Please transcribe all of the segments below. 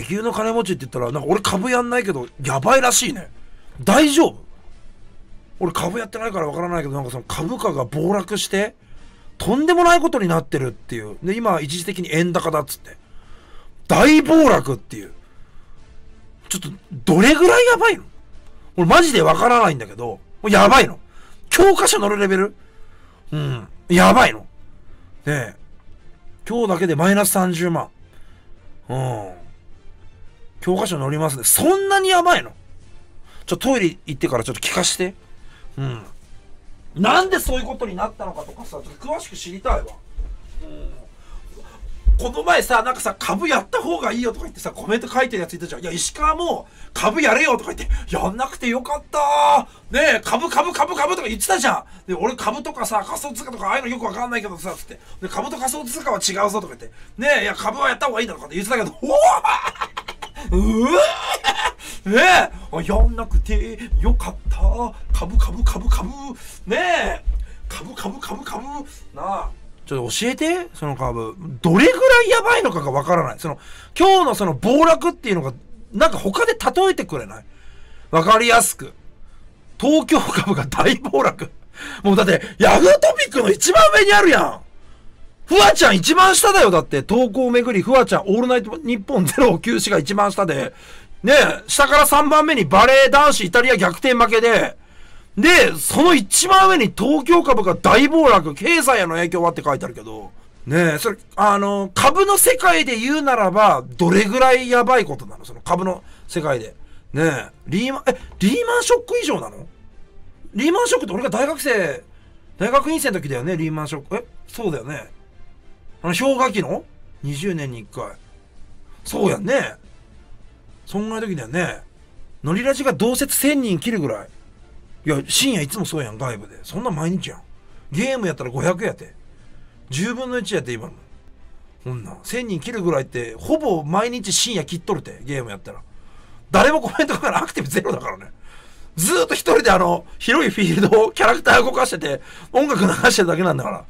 石油の金持ちって言ったらなんか俺株やんないけどやばいらしいね大丈夫俺株やってないからわからないけどなんかその株価が暴落してとんでもないことになってるっていうで今一時的に円高だっつって大暴落っていうちょっとどれぐらいやばいの俺マジでわからないんだけどやばいの教科書乗るレベルうん。やばいの。ねえ。今日だけでマイナス30万。うん。教科書載りますね。そんなにやばいのちょ、トイレ行ってからちょっと聞かして。うん。なんでそういうことになったのかとかさ、ちょっと詳しく知りたいわ。この前さ、なんかさ、株やった方がいいよとか言ってさ、コメント書いてるやついたじゃん。いや、石川も株やれよとか言って、やんなくてよかったねえ、株株株株とか言ってたじゃん。で、俺株とかさ、仮想通貨とかああいうのよくわかんないけどさ、つって。で、株と仮想通貨は違うぞとか言って。ねえ、いや、株はやった方がいいなとかって言ってたけど、おおうわねえやんなくてよかった株株株株ねえ株株株株なあちょっと教えてその株どれぐらいやばいのかがわからないその今日のその暴落っていうのがなんか他で例えてくれないわかりやすく東京株が大暴落もうだってヤグートピックの一番上にあるやんふわちゃん一番下だよ、だって。投稿をめぐり、ふわちゃん、オールナイト日本ゼロ休止が一番下で、ね下から3番目にバレー男子イタリア逆転負けで、で、その一番上に東京株が大暴落、経済への影響はって書いてあるけど、ねえ、それ、あの、株の世界で言うならば、どれぐらいやばいことなのその株の世界で。ねえ、リーマン、え、リーマンショック以上なのリーマンショックって俺が大学生、大学院生の時だよね、リーマンショック。え、そうだよね。あの氷河期の20年に1回。そうやんね。そんな時だよね。ノリラジがうせ1000人切るぐらい。いや、深夜いつもそうやん、外部で。そんな毎日やん。ゲームやったら500やて。10分の1やて、今の。こんな。1000人切るぐらいって、ほぼ毎日深夜切っとるて、ゲームやったら。誰もコメントからアクティブゼロだからね。ずっと一人であの、広いフィールドをキャラクター動かしてて、音楽流してるだけなんだから。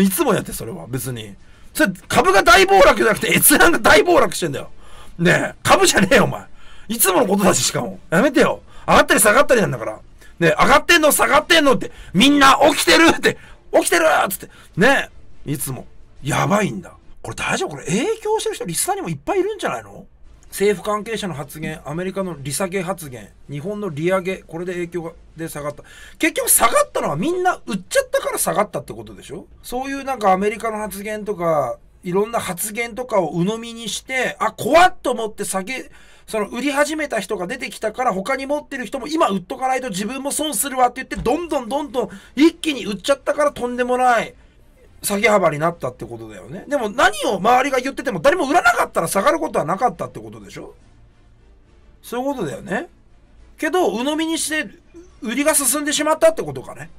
いつもやって、それは。別に。それ、株が大暴落じゃなくて、閲覧が大暴落してんだよ。ねえ、株じゃねえよ、お前。いつものことだし、しかも。やめてよ。上がったり下がったりなんだから。ねえ、上がってんの、下がってんのって、みんな起きてるって、起きてるっつって。ねえ、いつも。やばいんだ。これ大丈夫これ影響してる人、リスナーにもいっぱいいるんじゃないの政府関係者の発言、アメリカの利下げ発言、日本の利上げ、これで影響がで下がった。結局下がったのはみんな売っちゃったから下がったってことでしょそういうなんかアメリカの発言とか、いろんな発言とかを鵜呑みにして、あ、怖っと思って下げ、その売り始めた人が出てきたから他に持ってる人も今売っとかないと自分も損するわって言って、どんどんどんどん一気に売っちゃったからとんでもない。先幅になったってことだよねでも何を周りが言ってても誰も売らなかったら下がることはなかったってことでしょそういうことだよねけど鵜呑みにして売りが進んでしまったってことかね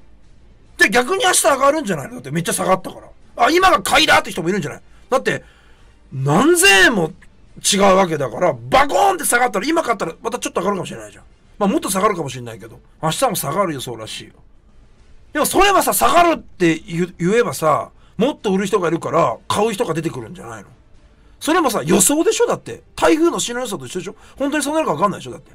で逆に明日上がるんじゃないのだってめっちゃ下がったからあ今が買いだって人もいるんじゃないだって何千円も違うわけだからバコーンって下がったら今買ったらまたちょっと上がるかもしれないじゃんまあもっと下がるかもしれないけど明日も下がる予想らしいよでもそれはさ下がるって言えばさもっと売る人がいるから買う人が出てくるんじゃないのそれもさ予想でしょだって台風の進路予想と一緒でしょ本当にそうなるか分かんないでしょだって、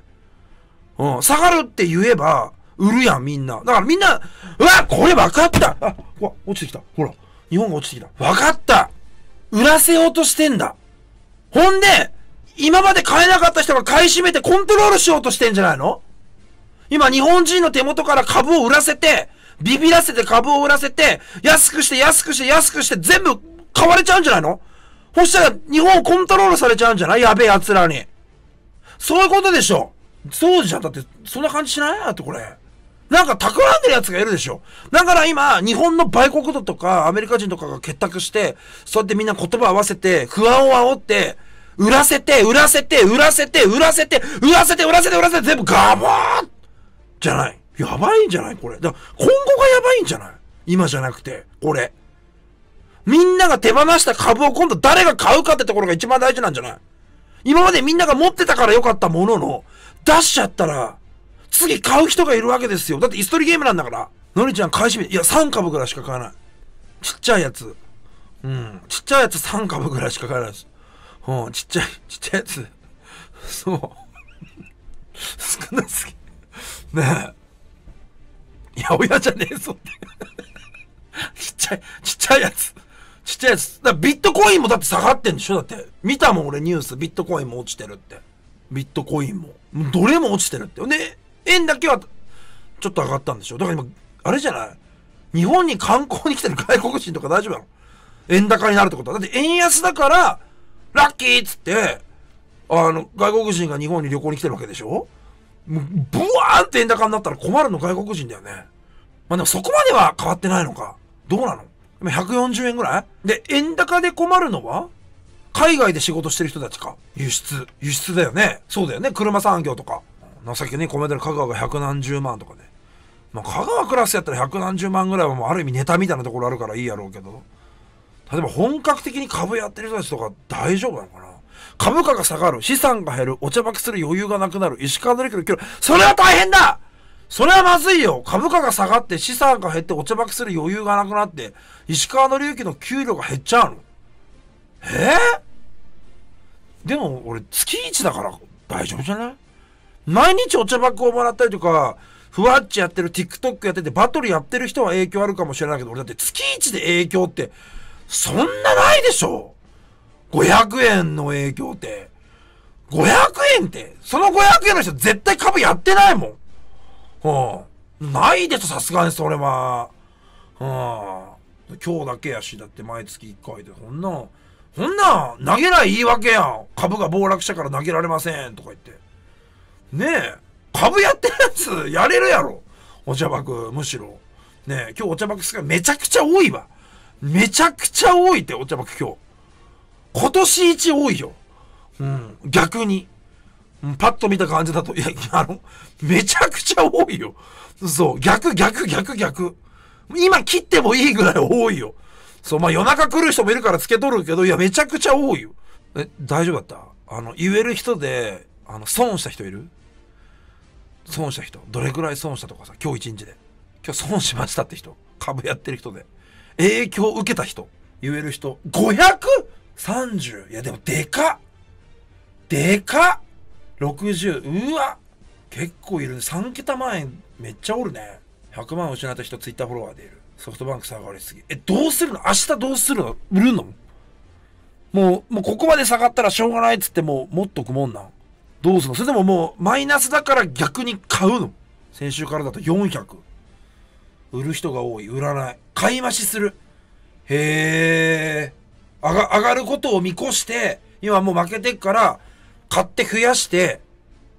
うん、下がるって言えば売るやんみんなだからみんなうわこれ分かったあわ落ちてきたほら日本が落ちてきた分かった売らせようとしてんだほんで今まで買えなかった人が買い占めてコントロールしようとしてんじゃないの今日本人の手元から株を売らせてビビらせて株を売らせて、安くして安くして安くして全部買われちゃうんじゃないのそしたら日本をコントロールされちゃうんじゃないやべえ奴らに。そういうことでしょ。そうじゃん。だって、そんな感じしないあってこれ。なんか企んでる奴がいるでしょ。だから今、日本の売国度とか、アメリカ人とかが結託して、そうやってみんな言葉合わせて、不安を煽って、売らせて、売らせて、売らせて、売らせて、売らせて、売らせて、売らせて、全部ガバーじゃない。やばいんじゃないこれ。だ今後がやばいんじゃない今じゃなくて、これ。みんなが手放した株を今度誰が買うかってところが一番大事なんじゃない今までみんなが持ってたから良かったものの、出しちゃったら、次買う人がいるわけですよ。だってストリーゲームなんだから。のりちゃん買い占め、いや3株ぐらいしか買わない。ちっちゃいやつ。うん。ちっちゃいやつ3株ぐらいしか買えないし。うん。ちっちゃい、ちっちゃいやつ。そう。少なすぎ。ねえ。やじゃねえぞって ちっちゃい、ちっちゃいやつ。ちっちゃいやつ。だビットコインもだって下がってんでしょだって。見たもん俺ニュース。ビットコインも落ちてるって。ビットコインも。もどれも落ちてるって。で、円だけはちょっと上がったんでしょだから今、あれじゃない日本に観光に来てる外国人とか大丈夫なの円高になるってことは。だって円安だから、ラッキーっつって、あの、外国人が日本に旅行に来てるわけでしょもう、ブワーンって円高になったら困るの外国人だよね。まあでもそこまでは変わってないのか。どうなの今140円ぐらいで、円高で困るのは海外で仕事してる人たちか。輸出。輸出だよね。そうだよね。車産業とか。情けね、コメントの香川が百何十万とかね。まあ、香川クラスやったら百何十万ぐらいはもうある意味ネタみたいなところあるからいいやろうけど。例えば本格的に株やってる人たちとか大丈夫なのかな株価が下がる、資産が減る、お茶ばきする余裕がなくなる、石川のりくる、それは大変だそれはまずいよ株価が下がって資産が減ってお茶ばする余裕がなくなって、石川の隆起の給料が減っちゃうのえー、でも俺月1だから大丈夫じゃない毎日お茶ばをもらったりとか、ふわっちやってる、TikTok やってて、バトルやってる人は影響あるかもしれないけど、俺だって月1で影響って、そんなないでしょ !500 円の影響って。500円って、その500円の人絶対株やってないもん。うん。ないでしょ、さすがにそれは。うん。今日だけやし、だって毎月1回で、ほんな、ほんな、投げない言い訳やん。株が暴落したから投げられません、とか言って。ねえ、株やってるやつ、やれるやろ。お茶爆、むしろ。ねえ、今日お茶爆すがめちゃくちゃ多いわ。めちゃくちゃ多いって、お茶爆今日。今年一多いよ。うん、逆に。パッと見た感じだと、いや、あの、めちゃくちゃ多いよ。そう、逆、逆、逆、逆。今切ってもいいぐらい多いよ。そう、まあ夜中来る人もいるからつけとるけど、いや、めちゃくちゃ多いよ。え、大丈夫だったあの、言える人で、あの、損した人いる損した人。どれくらい損したとかさ、今日一日で。今日損しましたって人。株やってる人で。影響を受けた人。言える人。530! いや、でもでかっでかっ60うわ結構いる3桁前めっちゃおるね100万失った人ツイッターフォロワーでいるソフトバンク下がりすぎえどうするの明日どうするの売るのもうもうここまで下がったらしょうがないっつってもう持っとくもんなんどうするのそれでももうマイナスだから逆に買うの先週からだと400売る人が多い売らない買い増しするへえ上がることを見越して今もう負けてっから買って増やして、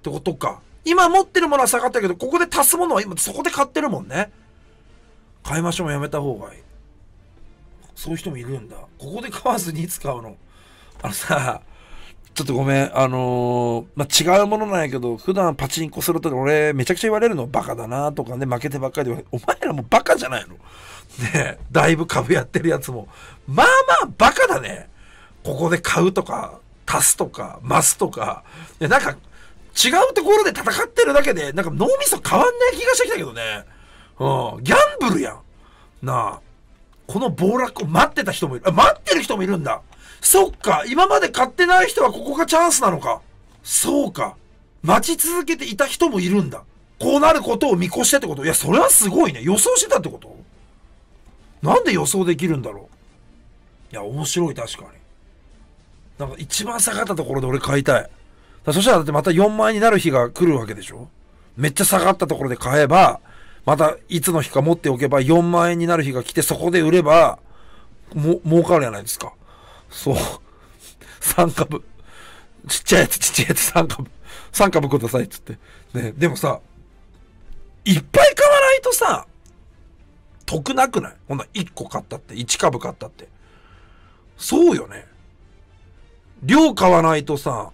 ってことか。今持ってるものは下がったけど、ここで足すものは今そこで買ってるもんね。買いましょうもやめた方がいい。そういう人もいるんだ。ここで買わずに使うのあのさ、ちょっとごめん、あのー、まあ、違うものなんやけど、普段パチンコすると俺めちゃくちゃ言われるのバカだなとかね、負けてばっかりで、お前らもバカじゃないのねだいぶ株やってるやつも。まあまあバカだね。ここで買うとか、足すとか、増すとか、いや、なんか、違うところで戦ってるだけで、なんか脳みそ変わんない気がしてきたけどね。うん、ギャンブルやん。なあ。この暴落を待ってた人もいる。あ、待ってる人もいるんだ。そっか。今まで買ってない人はここがチャンスなのか。そうか。待ち続けていた人もいるんだ。こうなることを見越してってこといや、それはすごいね。予想してたってことなんで予想できるんだろういや、面白い、確かに。なんか一番下がったところで俺買いたい。そしたらだってまた4万円になる日が来るわけでしょめっちゃ下がったところで買えば、またいつの日か持っておけば4万円になる日が来てそこで売れば、も、儲かるじゃないですか。そう。3株。ちっちゃいやつ、ちっちゃいやつ3株。3株くださいっつって。ね、でもさ、いっぱい買わないとさ、得なくないほんな1個買ったって、1株買ったって。そうよね。量買わないとさ、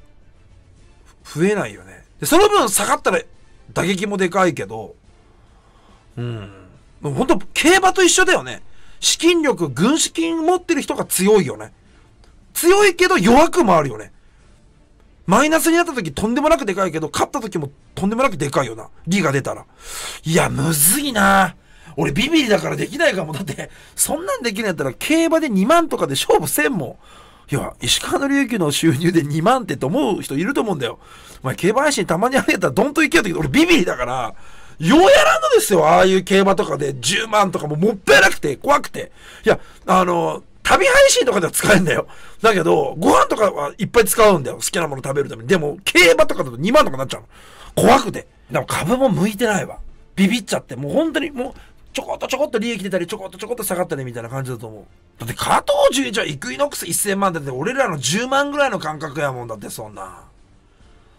増えないよね。で、その分下がったら打撃もでかいけど、うん。もうほんと、競馬と一緒だよね。資金力、軍資金持ってる人が強いよね。強いけど弱くもあるよね。マイナスになった時とんでもなくでかいけど、勝った時もとんでもなくでかいよな。利が出たら。いや、むずいな俺ビビりだからできないかも。だって、そんなんできないやったら競馬で2万とかで勝負せんもん。いや、石川の琉球の収入で2万ってと思う人いると思うんだよ。お前、競馬配信たまにあげたらどんと行けよって言う俺ビビリだから、ようやらんのですよ。ああいう競馬とかで10万とかももっぺらなくて、怖くて。いや、あの、旅配信とかでは使えんだよ。だけど、ご飯とかはいっぱい使うんだよ。好きなもの食べるために。でも、競馬とかだと2万とかなっちゃうの。怖くて。でも株も向いてないわ。ビビっちゃって。もう本当に、もう、ちょこっとちょこっと利益出たり、ちょこっとちょこっと下がったりみたいな感じだと思う。だって加藤純一はイクイノックス1000万だって俺らの10万ぐらいの感覚やもんだってそんな。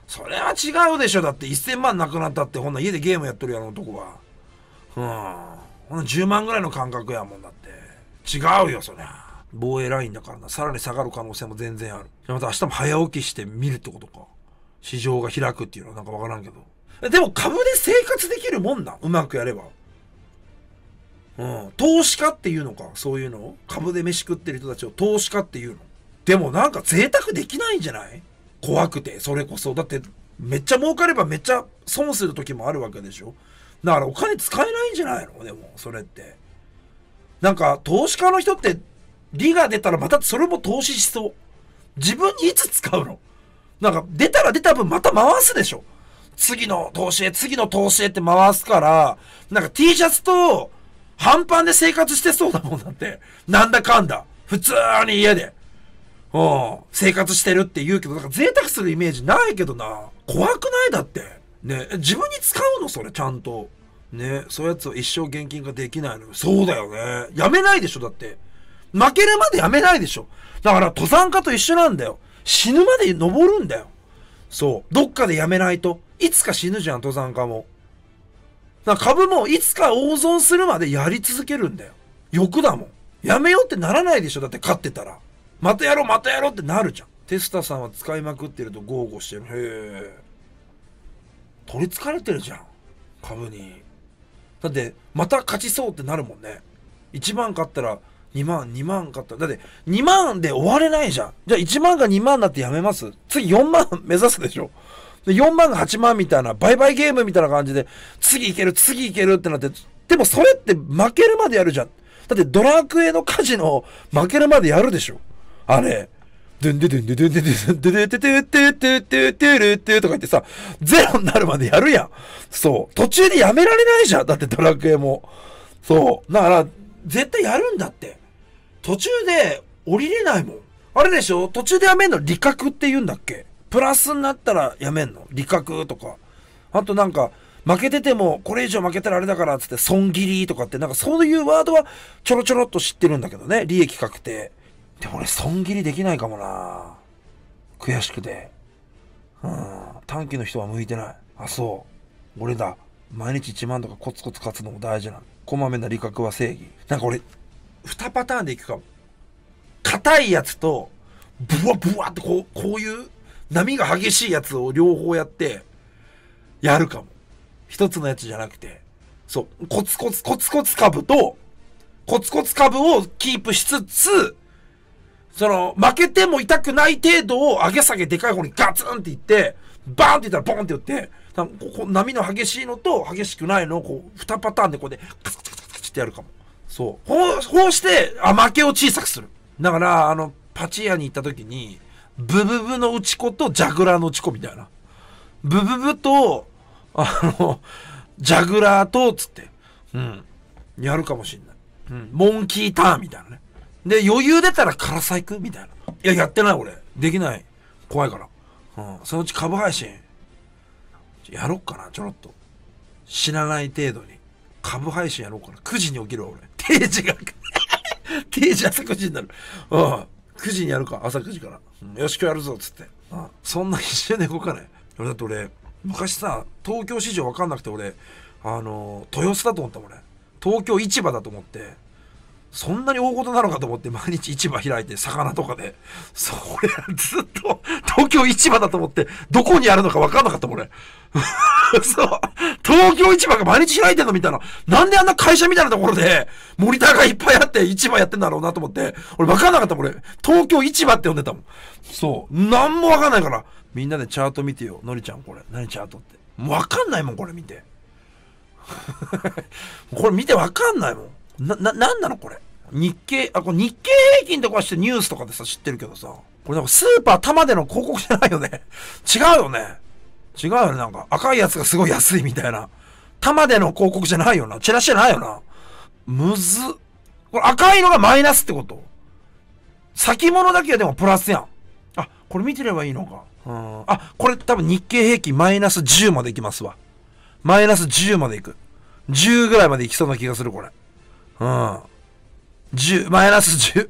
それは違うでしょ。だって1000万なくなったってほんな家でゲームやっとるやろ、男は。うん。ほんな10万ぐらいの感覚やもんだって。違うよ、そりゃ。防衛ラインだからな。さらに下がる可能性も全然ある。また明日も早起きして見るってことか。市場が開くっていうのはなんかわからんけど。でも株で生活できるもんな。うまくやれば。うん。投資家っていうのか、そういうの株で飯食ってる人たちを投資家っていうの。でもなんか贅沢できないんじゃない怖くて、それこそ。だって、めっちゃ儲かればめっちゃ損する時もあるわけでしょだからお金使えないんじゃないのでも、それって。なんか、投資家の人って、利が出たらまたそれも投資しそう。自分にいつ使うのなんか、出たら出た分また回すでしょ次の投資へ、次の投資へって回すから、なんか T シャツと、半端で生活してそうだもんだって。なんだかんだ。普通に家で。うん。生活してるって言うけど、だから贅沢するイメージないけどな。怖くないだって。ね。自分に使うのそれ、ちゃんと。ね。そういうやつを一生現金化できないのそうだよね。やめないでしょ、だって。負けるまでやめないでしょ。だから登山家と一緒なんだよ。死ぬまで登るんだよ。そう。どっかでやめないと。いつか死ぬじゃん、登山家も。株もいつか大損するまでやり続けるんだよ。欲だもん。やめようってならないでしょ。だって勝ってたら。またやろう、またやろうってなるじゃん。テスタさんは使いまくってると豪語してる。へえ。取り憑かれてるじゃん。株に。だって、また勝ちそうってなるもんね。1万勝ったら2万、2万買ったら。だって、2万で終われないじゃん。じゃあ1万が2万だってやめます次4万目指すでしょ。で、4万、8万みたいな、売買ゲームみたいな感じで、次いける、次いけるってなって、でもそれって負けるまでやるじゃん。だってドラクエのカジノ、負けるまでやるでしょ。あれ。ドゥンドゥドゥンドゥドゥンドゥドゥンドゥドゥンドゥドゥンドゥドゥルドゥとか言ってさ、ゼロになるまでやるやん。そう。途中でやめられないじゃん。だってドラクエも。そう。だから、絶対やるんだって。途中で降りれないもん。あれでしょ途中でやめんの理覚って言うんだっけプラスになったらやめんの利確とか。あとなんか、負けてても、これ以上負けたらあれだから、つって、損切りとかって、なんかそういうワードはちょろちょろっと知ってるんだけどね、利益確定。でも俺、損切りできないかもな悔しくて。うん、短期の人は向いてない。あ、そう。俺だ。毎日1万とかコツコツ勝つのも大事なの。こまめな利確は正義。なんか俺、2パターンでいくかも。硬いやつと、ブワブワってこう、こういう波が激しいやつを両方やって、やるかも。一つのやつじゃなくて、そう、コツコツコツコツ株と、コツコツ株をキープしつつ、その、負けても痛くない程度を上げ下げでかい方にガツンっていって、バーンっていったらボンって言って、多分ここ波の激しいのと激しくないのをこう、2パターンでこうで、カカカってやるかも。そう。こう、こうして、あ、負けを小さくする。だから、あの、パチ屋に行った時に、ブブブの打ち子とジャグラーの打ち子みたいな。ブブブと、あの、ジャグラーと、つって、うん、やるかもしんない。うん、モンキーターンみたいなね。で、余裕出たらカラサ行くみたいな。いや、やってない俺。できない。怖いから。うん、そのうち株配信、やろっかな、ちょろっと。死なない程度に。株配信やろうかな。9時に起きるわ、俺。定時が、定時朝9時になる。うん。9時にやるか、朝9時から。よし今日やるぞっつって、うそんな一瞬で動かない俺だって俺昔さ東京市場わかんなくて俺あの豊洲だと思ったもんね東京市場だと思ってそんなに大事なのかと思って毎日市場開いて魚とかで、それずっと東京市場だと思って、どこにあるのか分かんなかったこれ。そう。東京市場が毎日開いてんのみたいな。なんであんな会社みたいなところで、モニターがいっぱいあって市場やってんだろうなと思って、俺分かんなかったこれ。東京市場って呼んでたもん。そう。なんも分かんないから。みんなでチャート見てよ。のりちゃんこれ。何チャートって。もう分かんないもんこれ見て。これ見て分かんないもん。な、な、なんなのこれ。日経、あ、これ日経平均とかしてニュースとかでさ、知ってるけどさ。これなんかスーパー玉での広告じゃないよね。違うよね。違うよね。なんか赤いやつがすごい安いみたいな。玉での広告じゃないよな。チラシじゃないよな。むず。これ赤いのがマイナスってこと先物だけはでもプラスやん。あ、これ見てればいいのか。うん。あ、これ多分日経平均マイナス10までいきますわ。マイナス10までいく。10ぐらいまでいきそうな気がする、これ。うん。10、マイナス10、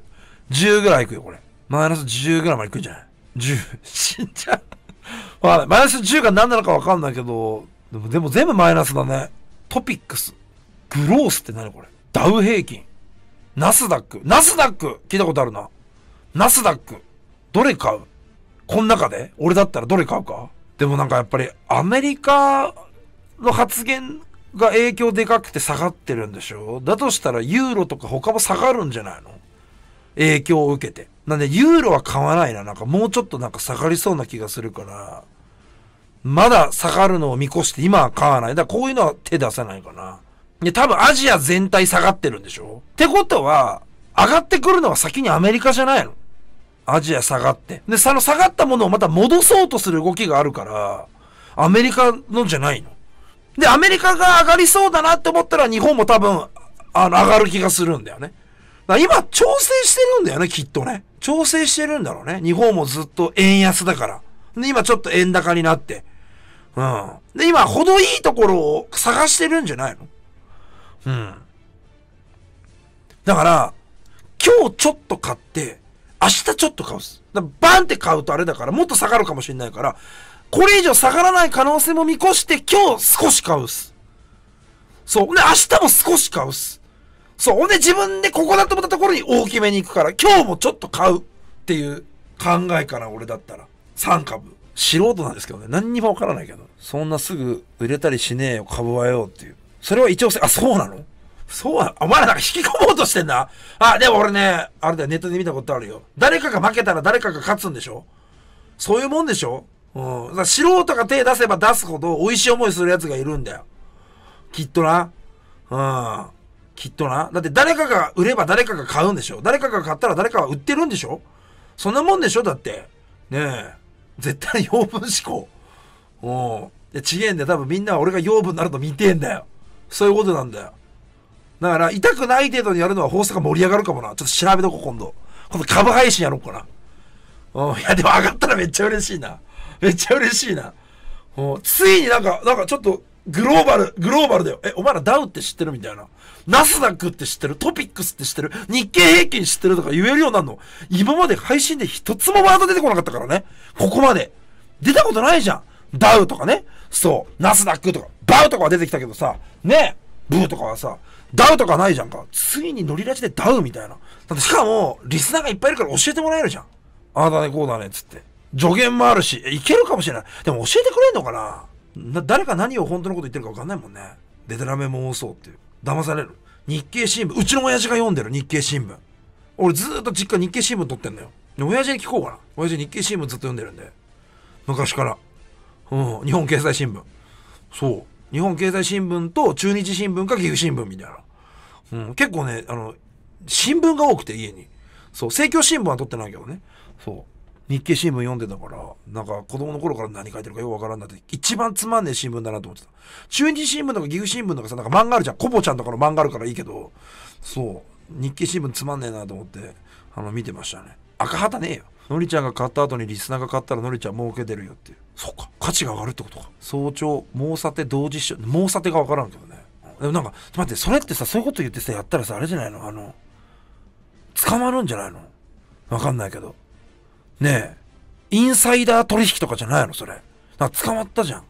10ぐらいいくよ、これ。マイナス10ぐらいまでいくんじゃない ?10、死んじゃう。ない。マイナス10が何なのかわかんないけど、でもでも全部マイナスだね。トピックス。グロースって何これダウ平均。ナスダック。ナスダック聞いたことあるな。ナスダック。どれ買うこん中で俺だったらどれ買うかでもなんかやっぱりアメリカの発言が影響でかくて下がってるんでしょだとしたらユーロとか他も下がるんじゃないの影響を受けて。なんでユーロは買わないな。なんかもうちょっとなんか下がりそうな気がするから、まだ下がるのを見越して今は買わない。だからこういうのは手出さないかな。で、多分アジア全体下がってるんでしょってことは、上がってくるのは先にアメリカじゃないのアジア下がって。で、その下がったものをまた戻そうとする動きがあるから、アメリカのじゃないので、アメリカが上がりそうだなって思ったら日本も多分、あの、上がる気がするんだよね。だ今、調整してるんだよね、きっとね。調整してるんだろうね。日本もずっと円安だから。で、今ちょっと円高になって。うん。で、今、ほどいいところを探してるんじゃないのうん。だから、今日ちょっと買って、明日ちょっと買うす。だバンって買うとあれだから、もっと下がるかもしれないから、これ以上下がらない可能性も見越して、今日少し買うっす。そう。んで、明日も少し買うっす。そう。んで、自分でここだと思ったところに大きめに行くから、今日もちょっと買うっていう考えかな、俺だったら。3株。素人なんですけどね。何にもわからないけど。そんなすぐ売れたりしねえよ、株はよっていう。それは一応、せ、あ、そうなのそうは、お前らなんか引き込もうとしてんな。あ、でも俺ね、あれだよ、ネットで見たことあるよ。誰かが負けたら誰かが勝つんでしょそういうもんでしょうん。素人が手出せば出すほど美味しい思いする奴がいるんだよ。きっとな。うん。きっとな。だって誰かが売れば誰かが買うんでしょ。誰かが買ったら誰かは売ってるんでしょ。そんなもんでしょだって。ねえ。絶対養分思考。うん。で、ちげえんだよ。多分みんなは俺が養分になると見てんだよ。そういうことなんだよ。だから、痛くない程度にやるのは放送が盛り上がるかもな。ちょっと調べとこ今度。今度株配信やろうかな。うん、いや、でも上がったらめっちゃ嬉しいな。めっちゃ嬉しいな。うん、ついになんか、なんかちょっと、グローバル、グローバルだよ。え、お前らダウって知ってるみたいな。ナスダックって知ってるトピックスって知ってる日経平均知ってるとか言えるようになるの。今まで配信で一つもワード出てこなかったからね。ここまで。出たことないじゃん。ダウとかね。そう。ナスダックとか、バウとかは出てきたけどさ、ねブーとかはさ、ダウとかないじゃんか。ついに乗り出しでダウみたいな。だってしかも、リスナーがいっぱいいるから教えてもらえるじゃん。ああだね、こうだね、つって。助言もあるし、いけるかもしれない。でも教えてくれんのかなな誰か何を本当のこと言ってるか分かんないもんね。でたらめそうっていう。騙される。日経新聞。うちの親父が読んでる、日経新聞。俺ずっと実家日経新聞撮ってんのよ。で、親父に聞こうかな。親父日経新聞ずっと読んでるんで。昔から。うん。日本経済新聞。そう。日本経済新聞と中日新聞か岐阜新聞みたいな。うん。結構ね、あの、新聞が多くて家に。そう。政教新聞は撮ってないけどね。そう日経新聞読んでたからなんか子供の頃から何書いてるかよくわからんなって一番つまんねえ新聞だなと思ってた中日新聞とか岐阜新聞とかさなんか漫画あるじゃんコボちゃんとかの漫画あるからいいけどそう日経新聞つまんねえなと思ってあの見てましたね赤旗ねえよのりちゃんが買った後にリスナーが買ったらのりちゃん儲けてるよっていうそっか価値が上がるってことか早朝猛査て同時視聴猛査がわからんけどねでもなんか待ってそれってさそういうこと言ってさやったらさあれじゃないのあの捕まるんじゃないのわかんないけどねえ、インサイダー取引とかじゃないのそれ。なんか捕まったじゃん。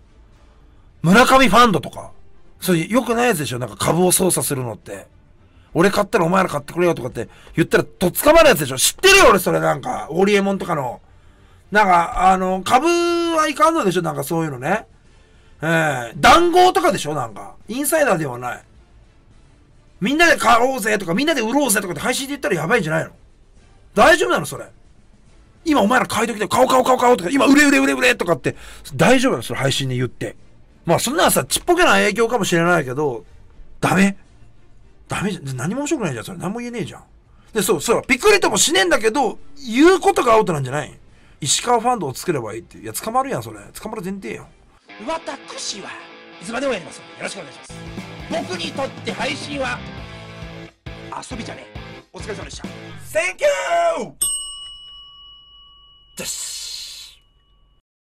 村上ファンドとか。そういう、良くないやつでしょなんか株を操作するのって。俺買ったらお前ら買ってくれよとかって言ったらとっ捕まるやつでしょ知ってるよ俺それなんか。オリエモンとかの。なんか、あの、株はいかんのでしょなんかそういうのね。ええー、談合とかでしょなんか。インサイダーではない。みんなで買おうぜとか、みんなで売ろうぜとかって配信で言ったらやばいんじゃないの大丈夫なのそれ。今お前ら買い時でよ。買おう買おう買おう買おうとか、今売れ売れ売れ売れとかって、大丈夫なのそれ配信で言って。まあそんなさ、ちっぽけな影響かもしれないけど、ダメダメじゃん。何も面白くないじゃん。それ何も言えねえじゃん。で、そう、そう、ピクリともしねえんだけど、言うことがアウトなんじゃない石川ファンドを作ればいいって。いや、捕まるやん、それ。捕まる前提よ。私はいつまでもやりますので、よろしくお願いします。僕にとって配信は、遊びじゃねえ。お疲れ様でした。Thank you! The